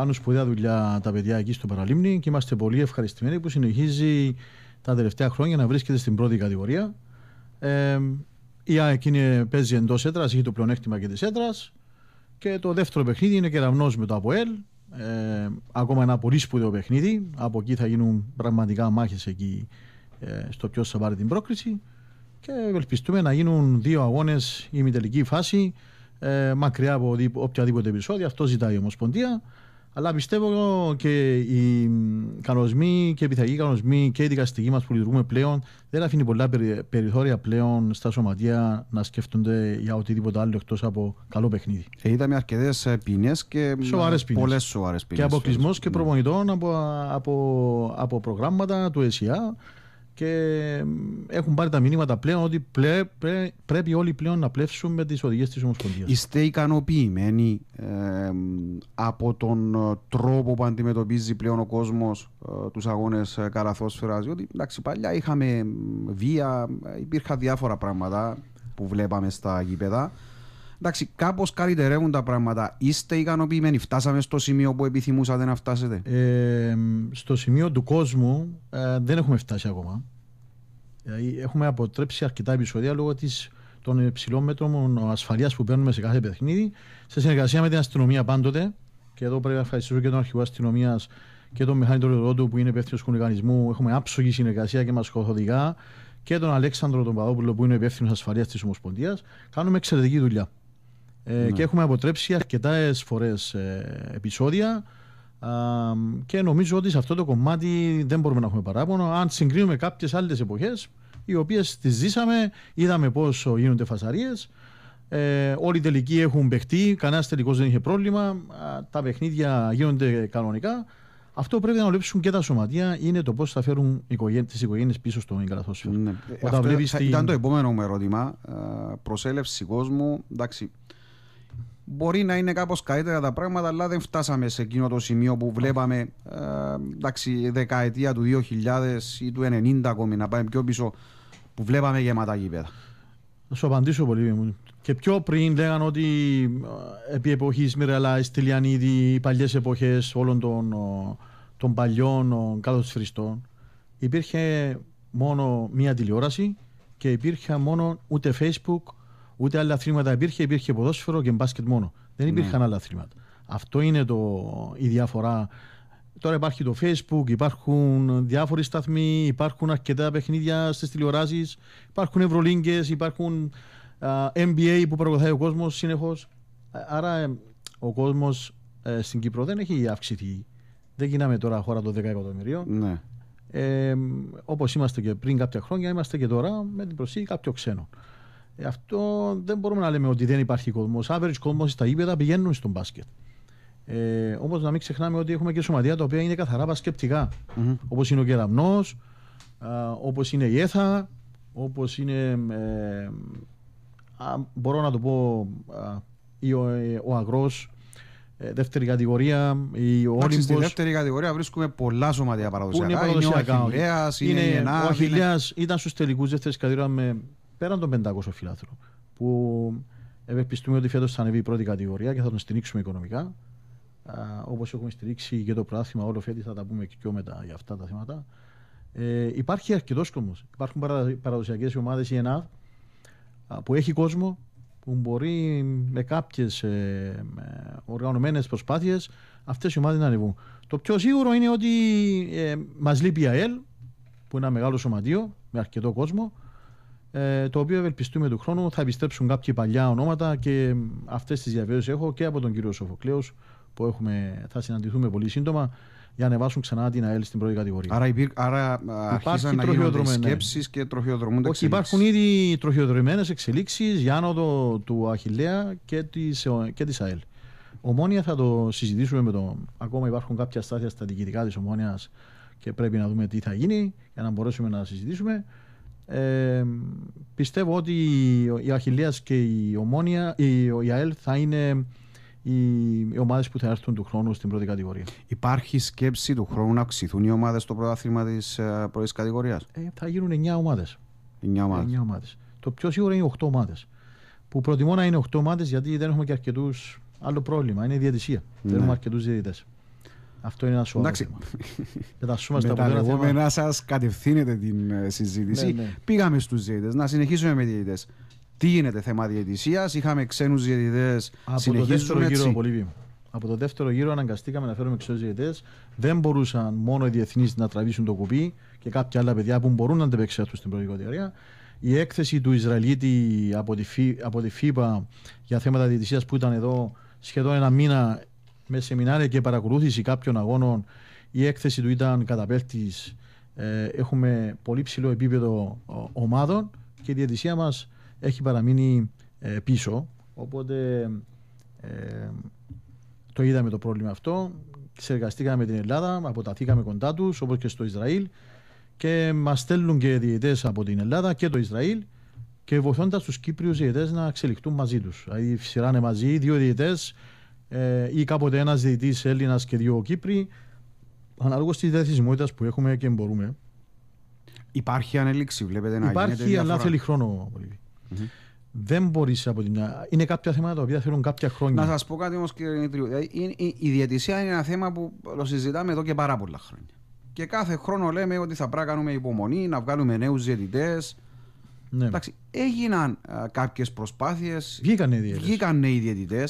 Κάνουν σπουδαία δουλειά τα παιδιά εκεί στο Παραλίμνη και είμαστε πολύ ευχαριστημένοι που συνεχίζει τα τελευταία χρόνια να βρίσκεται στην πρώτη κατηγορία. Ε, η ΑΕΚ είναι, παίζει εντός έδρας, έχει το πλεονέκτημα και της έδρας. Και το δεύτερο παιχνίδι είναι κεραυνό με το ΑΠΟΕΛ. Ε, ακόμα ένα πολύ σπουδαίο παιχνίδι. Από εκεί θα γίνουν πραγματικά μάχες εκεί ε, στο ποιος θα πάρει την πρόκληση. Και ευελπιστούμε να γίνουν δύο αγώνες η ημιτελική φάση ε, μακριά από οποιαδήποτε επεισόδια. Αυτό ζητάει η Ομοσπονδία. Αλλά πιστεύω και οι κανονισμοί και οι πειθαρχικοί κανονισμοί και οι δικαστικοί μας που λειτουργούμε πλέον δεν αφήνει πολλά περιθώρια πλέον στα σωματεία να σκέφτονται για οτιδήποτε άλλο εκτός από καλό παιχνίδι. Ε, είδαμε αρκετές ε, ποινές και πολλέ σοβαρές ποινές. Και αποκλεισμός και ναι. προπονητών από, από, από προγράμματα του ΕΣΥΑ και έχουν πάρει τα μηνύματα πλέον ότι πλέ, πρέπει όλοι πλέον να πλέψουν με τις οδηγίες της Ομοσπονδίας. Είστε ικανοποιημένοι ε, από τον ε, τρόπο που αντιμετωπίζει πλέον ο κόσμος ε, τους αγώνες ε, καλαθόσφαιρας, διότι εντάξει, παλιά είχαμε βία, υπήρχαν διάφορα πράγματα που βλέπαμε στα γήπεδα. Εντάξει, κάπως καλυτερεύουν τα πράγματα. Είστε ικανοποιημένοι, φτάσαμε στο σημείο που επιθυμούσατε να φτάσετε. Ε, στο σημείο του κόσμου ε, δεν έχουμε φτάσει ακόμα. Ε, έχουμε αποτρέψει αρκετά επεισόδια λόγω της, των υψηλών μέτρων ασφαλείας που παίρνουμε σε κάθε παιχνίδι, σε συνεργασία με την αστυνομία πάντοτε. Και εδώ πρέπει να ευχαριστήσω και τον αρχηγό αστυνομίας και τον του Τολεδόντου που είναι υπεύθυνος οργανισμού. Έχουμε άψογη συνεργασία και μας χωθοδικά και τον Αλέξανδρο τον Παδόπουλο που είναι υπεύθυνος ασφαλείας της Ομοσπονδίας. Κάνουμε εξαιρετική δουλειά. Ε, ναι. Και έχουμε αποτρέψει αρκετά φορές ε, επεισόδια. και νομίζω ότι σε αυτό το κομμάτι δεν μπορούμε να έχουμε παράπονο. Αν συγκρίνουμε κάποιες άλλες εποχές, οι οποίες τις ζήσαμε, είδαμε πώς γίνονται φασαρίες. Ε, όλοι οι τελικοί έχουν παιχτεί, κανένας τελικός δεν είχε πρόβλημα. Τα παιχνίδια γίνονται κανονικά. Αυτό πρέπει να ολέψουν και τα σωματεία είναι το πώς θα φέρουν τις οικογένειες πίσω στο καλαθόσφαιρο. Ναι. Ήταν το επόμενο μου ερώτημα. Προσέλευσης κόσμου. Εντάξει, Μπορεί να είναι κάπως καλύτερα τα πράγματα, αλλά δεν φτάσαμε σε εκείνο το σημείο που βλέπαμε ε, εντάξει, δεκαετία του 2000 ή του 1990 ακόμη, να πάμε πιο πίσω, που βλέπαμε γεμάτα γήπεδα. Θα σου απαντήσω πολύ μου. Και πιο πριν λέγανε ότι ε, επί εποχής Μιρελά, Στυλιανίδη, οι παλιές εποχές όλων των, των παλιών Χριστών υπήρχε μόνο μία τηλεόραση και υπήρχε μόνο ούτε Facebook ούτε άλλα αθλήματα υπήρχε, υπήρχε ποδόσφαιρο και μπάσκετ μόνο. Δεν ναι. υπήρχαν ναι. άλλα αθλήματα. Αυτό είναι το, η διαφορά. Τώρα υπάρχει το Facebook, υπάρχουν διάφοροι σταθμοί, υπάρχουν αρκετά παιχνίδια στις τηλεοράσεις, υπάρχουν ευρωλίγκες, υπάρχουν α, NBA που παρακολουθάει ο κόσμος συνεχώς. Ε, άρα ε, ο κόσμος ε, στην Κύπρο δεν έχει αυξηθεί. Δεν γίναμε τώρα χώρα των 10 εκατομμυρίων. Ναι. Ε, Όπως είμαστε και πριν κάποια χρόνια, είμαστε και τώρα με την προσοχή κάποιο ξένο. Ε, αυτό δεν μπορούμε να λέμε ότι δεν υπάρχει κόσμος. Average κόσμος στα ύπεδα πηγαίνουν στον μπάσκετ. Ε, Όμως να μην ξεχνάμε ότι έχουμε και σωματεία τα οποία είναι καθαρά πασκεπτικά. Όπως είναι ο κεραμνό, όπως είναι η έθα, όπως είναι. Ε, μπορώ να το πω. ή ο, ε, ο αγρός, ε, δεύτερη κατηγορία, η Όλυμπος. Στη δεύτερη κατηγορία βρίσκουμε πολλά σωματεία παραδοσιακά. Είναι, είναι ο Αχιλέας, είναι, είναι, ο Αχιλέας ήταν στους τελικούς δεύτερης κατηγορίας με πέραν των 500 φιλάθρων, που ευελπιστούμε ότι φέτος θα ανέβει η πρώτη κατηγορία και θα τον στηρίξουμε οικονομικά. Όπως έχουμε στηρίξει και το πράθυμα όλο φέτος, θα τα πούμε και πιο μετά για αυτά τα θέματα. Ε, υπάρχει αρκετός κόσμος. Υπάρχουν παραδοσιακές ομάδες η ΕΝΑΔ που έχει κόσμο που μπορεί με κάποιες ε, οργανωμένες προσπάθειες αυτές οι ομάδες να ανεβούν. Το πιο σίγουρο είναι ότι ε, μας λείπει η ΑΕΛ, που είναι ένα μεγάλο σωματείο με αρκετό κόσμο. Ε, το οποίο ευελπιστούμε του χρόνου θα επιστρέψουν κάποιοι παλιά ονόματα και αυτές τις διαβεβαιώσει έχω και από τον κύριο Σοφοκλέο που έχουμε, θα συναντηθούμε πολύ σύντομα για να ανεβάσουν ξανά την ΑΕΛ στην πρώτη κατηγορία. Άρα, υπήρ, άρα υπάρχουν να ναι. και τροχιοδρομούνται Όχι, υπάρχουν ήδη τροχιοδρομημένες εξελίξεις για άνοδο του Αχιλέα και της και ΑΕΛ. Ομόνια θα το συζητήσουμε με το... Ακόμα υπάρχουν κάποια στάθια στα διοικητικά της Ομόνιας και πρέπει να δούμε τι θα γίνει για να μπορέσουμε να συζητήσουμε. Ε, πιστεύω ότι η Αχιλίας και η Ομόνια, η, η ΑΕΛ θα είναι οι, οι ομάδες που θα έρθουν του χρόνου στην πρώτη κατηγορία. Υπάρχει σκέψη του χρόνου να αυξηθούν οι ομάδες στο πρωτάθλημα της πρώτη ε, πρώτης κατηγορίας. Ε, θα γίνουν 9 ομάδες. 9 Το πιο σίγουρο είναι 8 ομάδες. Που προτιμώ να είναι 8 ομάδες γιατί δεν έχουμε και αρκετούς άλλο πρόβλημα. Είναι η διαιτησία. Ναι. Δεν έχουμε αρκετούς διαιτητές. Αυτό είναι ένα σοβαρό Εντάξει. Δεν θα σούμε στα σα κατευθύνεται την ε, συζήτηση. Ναι, ναι. Πήγαμε στους διαιτητές. Να συνεχίσουμε με διαιτητές. Τι γίνεται θέμα διαιτησίας. Είχαμε ξένους διαιτητές. Από το δεύτερο έτσι. γύρο, Από το δεύτερο γύρο αναγκαστήκαμε να φέρουμε ξένους διαιτητές. Δεν μπορούσαν μόνο οι διεθνείς να τραβήσουν το κουμπί και κάποια άλλα παιδιά που μπορούν να αντεπεξέλθουν στην προηγούμενη Η έκθεση του Ισραηλίτη από τη, FIBA για θέματα διαιτησίας που ήταν εδώ σχεδόν ένα μήνα με σεμινάρια και παρακολούθηση κάποιων αγώνων. Η έκθεση του ήταν καταπέλτης ε, έχουμε πολύ ψηλό επίπεδο ομάδων και η διαιτησία μας έχει παραμείνει ε, πίσω. Οπότε ε, το είδαμε το πρόβλημα αυτό. ξεργαστήκαμε με την Ελλάδα, αποταθήκαμε κοντά τους όπως και στο Ισραήλ και μας στέλνουν και διαιτητές από την Ελλάδα και το Ισραήλ και βοηθώντας τους Κύπριους διαιτητές να εξελιχθούν μαζί τους. Δηλαδή, φυσικά μαζί δύο διαιτητές ε, ή κάποτε ένας διαιτητής Έλληνας και δύο Κύπροι, ανάλογα της διαθεσιμότητας που έχουμε και μπορούμε. Υπάρχει ανέλυξη, βλέπετε να υπαρχει γίνεται. Υπάρχει, αλλά θέλει Δεν μπορεί από την μια. Είναι κάποια θέματα τα οποία θέλουν κάποια χρόνια. Να σας πω κάτι όμως, κύριε Νητριού ε, Η διαιτησία είναι ένα θέμα που το συζητάμε εδώ και πάρα πολλά χρόνια. Και κάθε χρόνο λέμε ότι θα πρέπει να κάνουμε υπομονή, να βγάλουμε νέους διαιτητές. Ναι. Εντάξει, έγιναν ε, κάποιες προσπάθειες. Βγήκαν οι διαιτητές.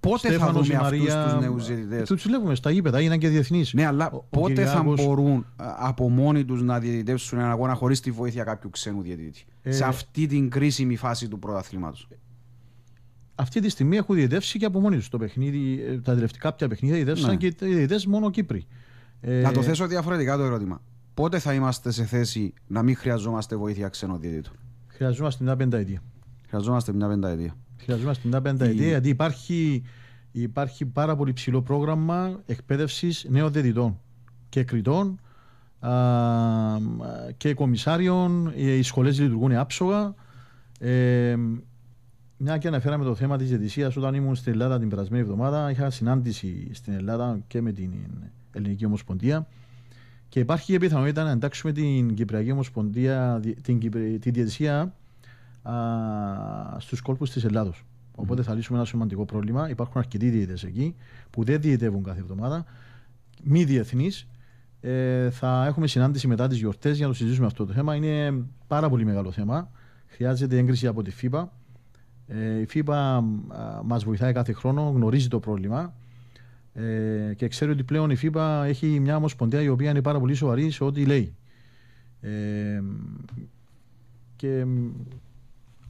Πότε Στέφανος θα δούμε Μαρία... αυτού τους νέους διαιτητές. Του βλέπουμε στα γήπεδα, είναι και διεθνείς. Ναι, αλλά ο, πότε Κυριάκος... θα μπορούν ε, από μόνοι τους να διαιτητεύσουν έναν αγώνα χωρίς τη βοήθεια κάποιου ξένου διαιτητή. Ε, σε αυτή την κρίσιμη φάση του πρωταθλήματος. Αυτή τη στιγμή έχουν διαιτεύσει και από μόνοι τους το παιχνίδι. Ε, τα τελευταία κάποια παιχνίδια διαιτεύσαν ναι. και διαιτητέ μόνο Κύπροι. Ε... Να το θέσω διαφορετικά το ερώτημα. Πότε θα είμαστε σε θέση να μην χρειαζόμαστε βοήθεια ξένων διαιτητών. Χρειαζόμαστε μια πενταετία. Χρειαζόμαστε μια πενταετία. Χρειαζόμαστε μια πενταετία, γιατί υπάρχει, υπάρχει πάρα πολύ ψηλό πρόγραμμα εκπαίδευσης νέων διαιτητών και κριτών α, και κομισάριων. Οι σχολές λειτουργούν άψογα. Ε, μια και αναφέραμε το θέμα της διαιτησίας, όταν ήμουν στην Ελλάδα την περασμένη εβδομάδα, είχα συνάντηση στην Ελλάδα και με την Ελληνική Ομοσπονδία. Και υπάρχει η πιθανότητα να εντάξουμε την Κυπριακή Ομοσπονδία, την, την, την διαιτησία στους κόλπους της Ελλάδος. Οπότε θα λύσουμε ένα σημαντικό πρόβλημα. Υπάρχουν αρκετοί διαιτητές εκεί που δεν διαιτεύουν κάθε εβδομάδα. Μη διεθνείς. Ε, θα έχουμε συνάντηση μετά τις γιορτές για να το συζητήσουμε αυτό το θέμα. Είναι πάρα πολύ μεγάλο θέμα. Χρειάζεται έγκριση από τη ΦΥΠΑ ε, η ΦΥΠΑ μας βοηθάει κάθε χρόνο, γνωρίζει το πρόβλημα. Ε, και ξέρει ότι πλέον η ΦΥΠΑ έχει μια ομοσπονδία η οποία είναι πάρα πολύ σοβαρή σε ό,τι λέει. Ε, και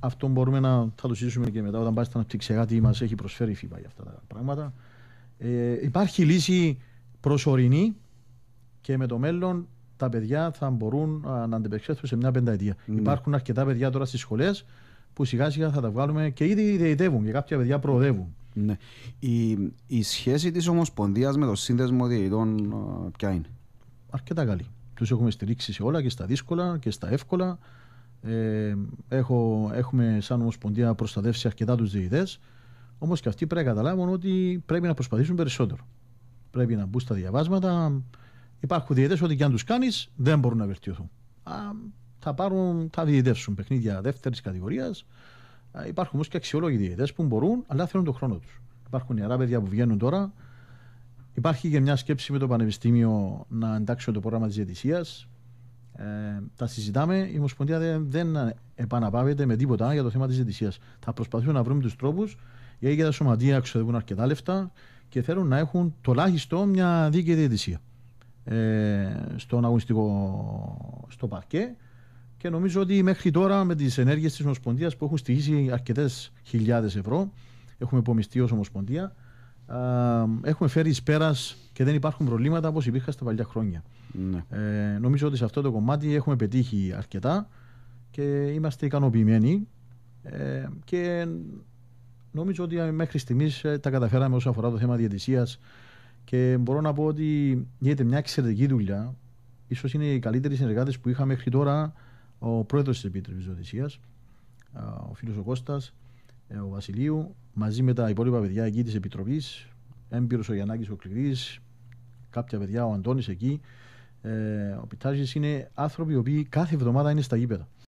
αυτό μπορούμε να θα το συζητήσουμε και μετά όταν πάει στα αναπτυξιακά κάτι μας έχει προσφέρει η ΦΥΠΑ για αυτά τα πράγματα. Ε, υπάρχει λύση προσωρινή και με το μέλλον τα παιδιά θα μπορούν να αντεπεξέλθουν σε μια πενταετία. Ναι. Υπάρχουν αρκετά παιδιά τώρα στις σχολές που σιγά σιγά θα τα βγάλουμε και ήδη διαιτεύουν και κάποια παιδιά προοδεύουν. Ναι. Η, η σχέση της Ομοσπονδίας με το σύνδεσμο διαιτητών ποια είναι. Αρκετά καλή. Τους έχουμε στηρίξει σε όλα και στα δύσκολα και στα εύκολα. Ε, έχω, έχουμε σαν Ομοσπονδία προστατεύσει αρκετά τους διαιτητέ. Όμως και αυτοί πρέπει να καταλάβουν ότι πρέπει να προσπαθήσουν περισσότερο. Πρέπει να μπουν στα διαβάσματα. Υπάρχουν διαιτητέ, ό,τι και αν τους κάνεις, δεν μπορούν να βελτιωθούν. Α, θα, πάρουν, θα διαιτεύσουν παιχνίδια δεύτερης κατηγορίας. Υπάρχουν όμως και αξιόλογοι διαιτητέ που μπορούν, αλλά θέλουν τον χρόνο τους. Υπάρχουν νεαρά παιδιά που βγαίνουν τώρα. Υπάρχει και μια σκέψη με το Πανεπιστήμιο να εντάξουν το πρόγραμμα της διαιτησίας ε, τα συζητάμε. Η Ομοσπονδία δεν, δεν με τίποτα για το θέμα της διαιτησίας. Θα προσπαθούμε να βρούμε τους τρόπους. Γιατί και τα σωματεία ξοδεύουν αρκετά λεφτά και θέλουν να έχουν τουλάχιστον μια δίκαιη διαιτησία ε, στον αγωνιστικό στο παρκέ. Και νομίζω ότι μέχρι τώρα με τις ενέργειες της Ομοσπονδίας που έχουν στοιχήσει αρκετές χιλιάδες ευρώ, έχουμε υπομειστεί ως Ομοσπονδία, ε, έχουμε φέρει εις πέρας και δεν υπάρχουν προβλήματα όπως υπήρχαν στα παλιά χρόνια. Ναι. Ε, νομίζω ότι σε αυτό το κομμάτι έχουμε πετύχει αρκετά και είμαστε ικανοποιημένοι. Ε, και νομίζω ότι ε, μέχρι στιγμής ε, τα καταφέραμε όσον αφορά το θέμα διατησία. και μπορώ να πω ότι γίνεται μια εξαιρετική δουλειά. σω είναι οι καλύτεροι συνεργάτες που είχα μέχρι τώρα ο πρόεδρος της Επίτροπης Διαιτησίας, ο φίλος ο Κώστας, ε, ο Βασιλείου, μαζί με τα υπόλοιπα παιδιά εκεί της Επιτροπής, έμπειρος ο Γιαννάκης ο κάποια παιδιά, ο Αντώνης εκεί, ε, ο Πιτάζης είναι άνθρωποι οι οποίοι κάθε εβδομάδα είναι στα γήπεδα.